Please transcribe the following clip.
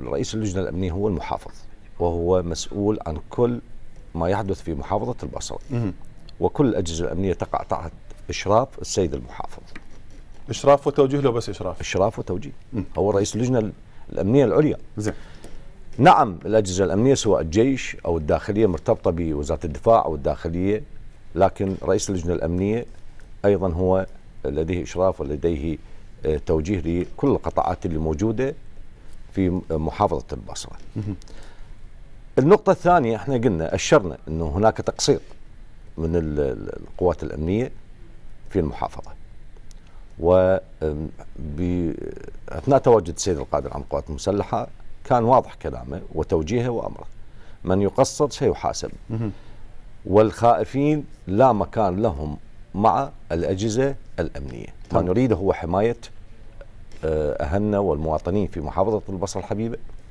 رئيس اللجنة الأمنية هو المحافظ وهو مسؤول عن كل ما يحدث في محافظة البصرة وكل الأجهزة الأمنية تقع تحت إشراف السيد المحافظ إشراف وتوجيه له بس إشراف إشراف وتوجيه مم. هو رئيس اللجنة الأمنية العليا زين نعم الأجهزة الأمنية سواء الجيش أو الداخلية مرتبطة بوزارة الدفاع أو الداخلية لكن رئيس اللجنة الأمنية أيضا هو لديه إشراف ولديه آه، توجيه لكل القطاعات اللي موجودة في محافظه البصره. النقطة الثانية احنا قلنا أشرنا أنه هناك تقصير من القوات الأمنية في المحافظة و أثناء تواجد السيد القائد العام القوات المسلحة كان واضح كلامه وتوجيهه وأمره من يقصر سيحاسب والخائفين لا مكان لهم مع الأجهزة الأمنية ما نريده هو حماية أهلنا والمواطنين في محافظة البصرة الحبيبة